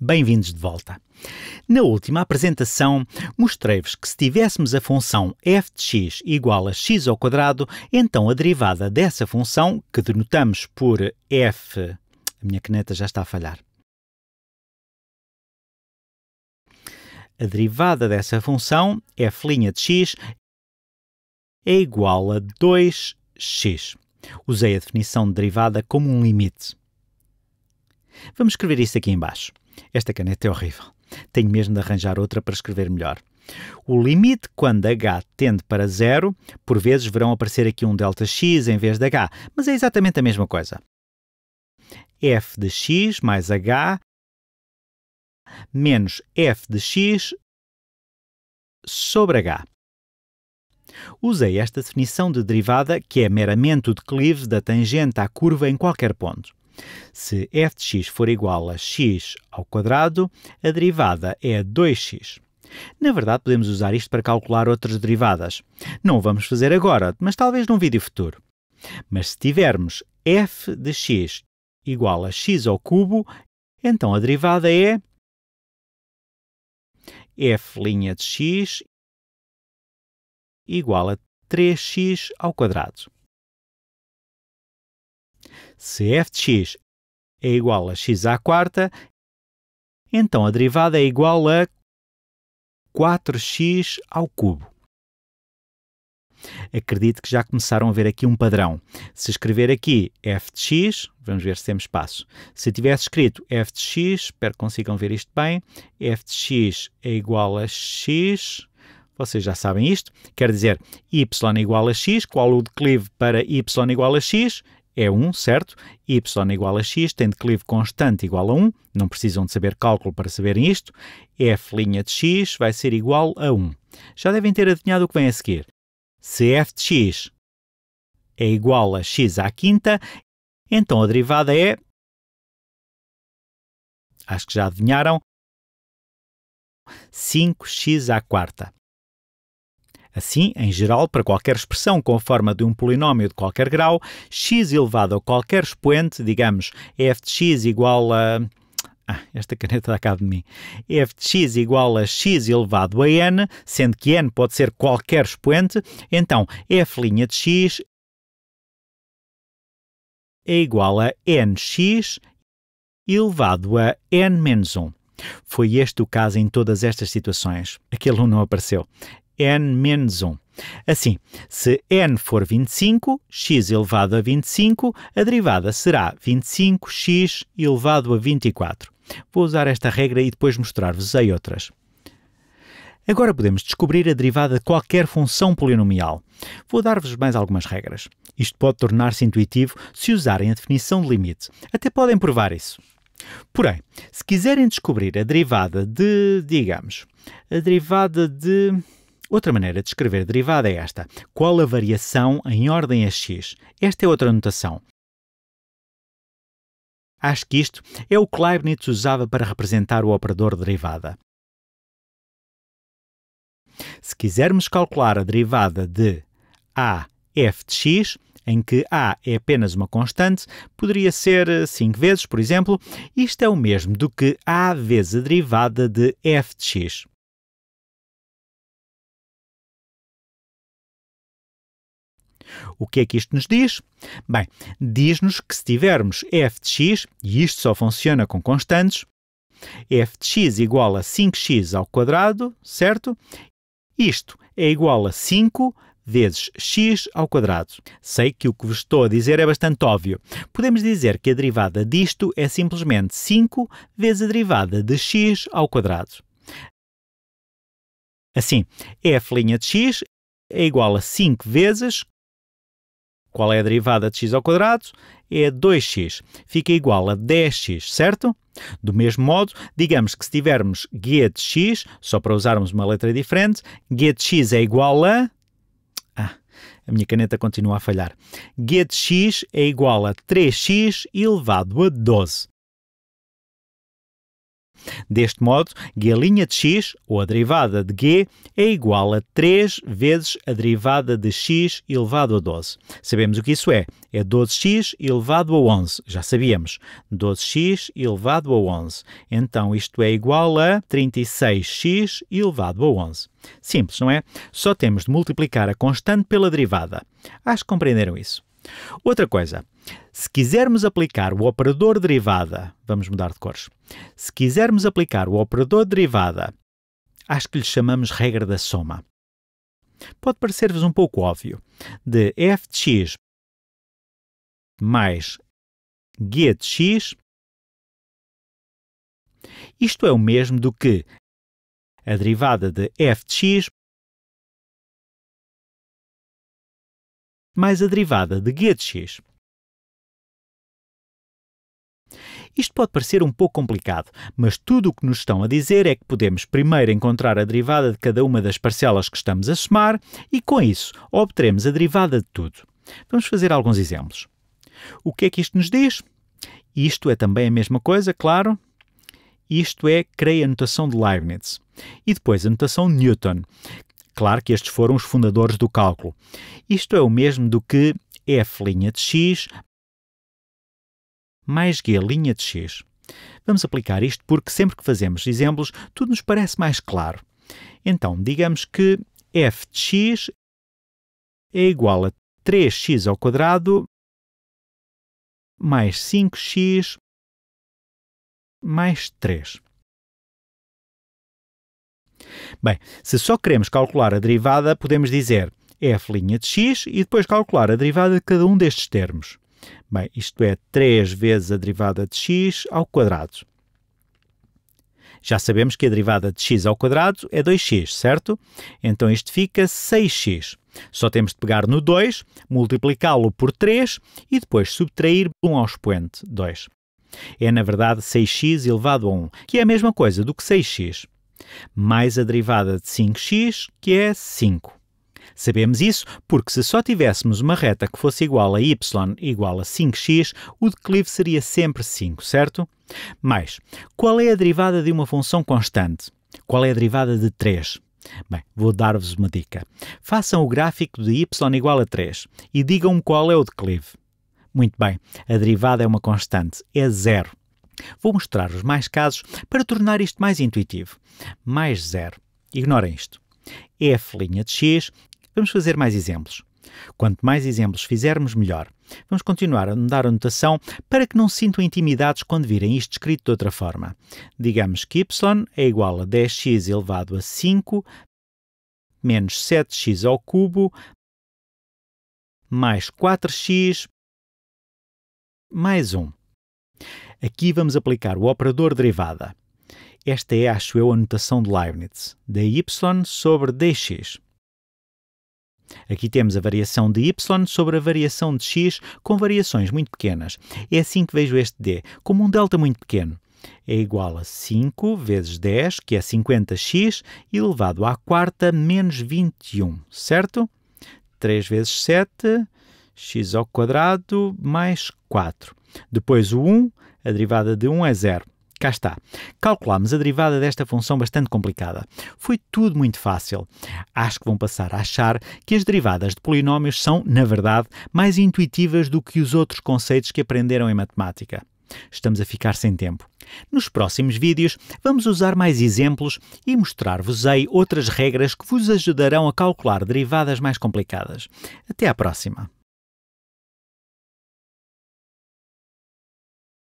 Bem-vindos de volta. Na última apresentação, mostrei-vos que se tivéssemos a função f de x igual a x ao quadrado, então a derivada dessa função, que denotamos por f... A minha caneta já está a falhar. A derivada dessa função, f' de x, é igual a 2x. Usei a definição de derivada como um limite. Vamos escrever isso aqui embaixo. Esta caneta é horrível. Tenho mesmo de arranjar outra para escrever melhor. O limite quando h tende para zero, por vezes verão aparecer aqui um Δx em vez de h, mas é exatamente a mesma coisa. f de x mais h menos f de x sobre h. Usei esta definição de derivada, que é meramente o declive da tangente à curva em qualquer ponto. Se f de x for igual a x ao quadrado, a derivada é 2x. Na verdade, podemos usar isto para calcular outras derivadas. Não o vamos fazer agora, mas talvez num vídeo futuro. Mas se tivermos f de x igual a x ao cubo, então a derivada é f' de x igual a 3x ao quadrado. Se f de x é igual a x à quarta, então a derivada é igual a 4x ao cubo. Acredito que já começaram a ver aqui um padrão. Se escrever aqui f de x, vamos ver se temos espaço. Se tivesse escrito f de x, espero que consigam ver isto bem, f de x é igual a x, vocês já sabem isto, quer dizer y é igual a x, qual o declive para y é igual a x? é 1, certo? y igual a x tem declive constante igual a 1, não precisam de saber cálculo para saberem isto, f' de x vai ser igual a 1. Já devem ter adivinhado o que vem a seguir. Se f de x é igual a x à quinta, então a derivada é... Acho que já adivinharam. 5x à quarta. Assim, em geral, para qualquer expressão com a forma de um polinómio de qualquer grau, x elevado a qualquer expoente, digamos f de x igual a. Ah, esta caneta dá cabo de mim. f de x igual a x elevado a n, sendo que n pode ser qualquer expoente, então f' de x é igual a nx elevado a n menos 1. Foi este o caso em todas estas situações. Aquele 1 não apareceu n menos 1. Assim, se n for 25, x elevado a 25, a derivada será 25x elevado a 24. Vou usar esta regra e depois mostrar-vos aí outras. Agora podemos descobrir a derivada de qualquer função polinomial. Vou dar-vos mais algumas regras. Isto pode tornar-se intuitivo se usarem a definição de limite. Até podem provar isso. Porém, se quiserem descobrir a derivada de, digamos, a derivada de Outra maneira de escrever derivada é esta. Qual a variação em ordem a x? Esta é outra notação. Acho que isto é o que Leibniz usava para representar o operador derivada. Se quisermos calcular a derivada de a f de x, em que a é apenas uma constante, poderia ser 5 eh, vezes, por exemplo, isto é o mesmo do que a vezes a derivada de f de x. O que é que isto nos diz? Bem, diz-nos que se tivermos f de x, e isto só funciona com constantes, f de x igual a 5x ao quadrado, certo? Isto é igual a 5 vezes x ao quadrado. Sei que o que vos estou a dizer é bastante óbvio. Podemos dizer que a derivada disto é simplesmente 5 vezes a derivada de x ao quadrado. Assim, f' de x é igual a 5 vezes qual é a derivada de x ao quadrado? É 2x. Fica igual a 10x, certo? Do mesmo modo, digamos que se tivermos g de x, só para usarmos uma letra diferente, g de x é igual a... Ah, a minha caneta continua a falhar. g de x é igual a 3x elevado a 12. Deste modo, g' é de x, ou a derivada de g, é igual a 3 vezes a derivada de x elevado a 12. Sabemos o que isso é. É 12x elevado a 11. Já sabíamos. 12x elevado a 11. Então, isto é igual a 36x elevado a 11. Simples, não é? Só temos de multiplicar a constante pela derivada. Acho que compreenderam isso. Outra coisa, se quisermos aplicar o operador derivada, vamos mudar de cores. Se quisermos aplicar o operador derivada, acho que lhe chamamos regra da soma. Pode parecer-vos um pouco óbvio, de f de x mais g de x, isto é o mesmo do que a derivada de f de x mais a derivada de g de x. Isto pode parecer um pouco complicado, mas tudo o que nos estão a dizer é que podemos primeiro encontrar a derivada de cada uma das parcelas que estamos a somar e, com isso, obteremos a derivada de tudo. Vamos fazer alguns exemplos. O que é que isto nos diz? Isto é também a mesma coisa, claro. Isto é, creio, a notação de Leibniz. E depois a notação de Newton, Claro que estes foram os fundadores do cálculo. Isto é o mesmo do que f' de x mais g' de x. Vamos aplicar isto porque sempre que fazemos exemplos, tudo nos parece mais claro. Então, digamos que f de x é igual a 3x ao quadrado mais 5x mais 3. Bem, se só queremos calcular a derivada, podemos dizer é f' de x e depois calcular a derivada de cada um destes termos. Bem, isto é 3 vezes a derivada de x ao quadrado. Já sabemos que a derivada de x ao quadrado é 2x, certo? Então isto fica 6x. Só temos de pegar no 2, multiplicá-lo por 3 e depois subtrair 1 ao expoente, 2. É, na verdade, 6x elevado a 1, que é a mesma coisa do que 6x mais a derivada de 5x, que é 5. Sabemos isso porque se só tivéssemos uma reta que fosse igual a y igual a 5x, o declive seria sempre 5, certo? Mas, qual é a derivada de uma função constante? Qual é a derivada de 3? Bem, vou dar-vos uma dica. Façam o gráfico de y igual a 3 e digam-me qual é o declive. Muito bem, a derivada é uma constante, é zero. Vou mostrar-vos mais casos para tornar isto mais intuitivo. Mais zero. Ignorem isto. É f' de x. Vamos fazer mais exemplos. Quanto mais exemplos fizermos, melhor. Vamos continuar a dar a notação para que não se sintam intimidados quando virem isto escrito de outra forma. Digamos que y é igual a 10x elevado a 5 menos 7x ao cubo mais 4x mais 1. Aqui vamos aplicar o operador derivada. Esta é, acho eu, a notação de Leibniz, dy sobre dx. Aqui temos a variação de y sobre a variação de x com variações muito pequenas. É assim que vejo este d, como um delta muito pequeno. É igual a 5 vezes 10, que é 50x, elevado à quarta menos 21, certo? 3 vezes 7, x ao quadrado mais 4. Depois o 1, a derivada de 1 é 0. Cá está. Calculamos a derivada desta função bastante complicada. Foi tudo muito fácil. Acho que vão passar a achar que as derivadas de polinómios são, na verdade, mais intuitivas do que os outros conceitos que aprenderam em matemática. Estamos a ficar sem tempo. Nos próximos vídeos vamos usar mais exemplos e mostrar-vos aí outras regras que vos ajudarão a calcular derivadas mais complicadas. Até à próxima!